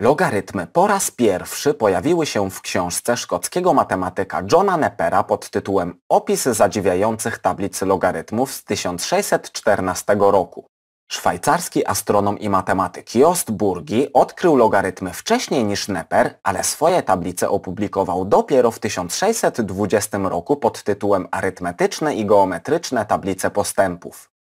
Logarytmy po raz pierwszy pojawiły się w książce szkockiego matematyka Johna Nepera pod tytułem Opis zadziwiających tablic logarytmów z 1614 roku. Szwajcarski astronom i matematyk Jost Burgi odkrył logarytmy wcześniej niż Neper, ale swoje tablice opublikował dopiero w 1620 roku pod tytułem Arytmetyczne i geometryczne tablice postępów.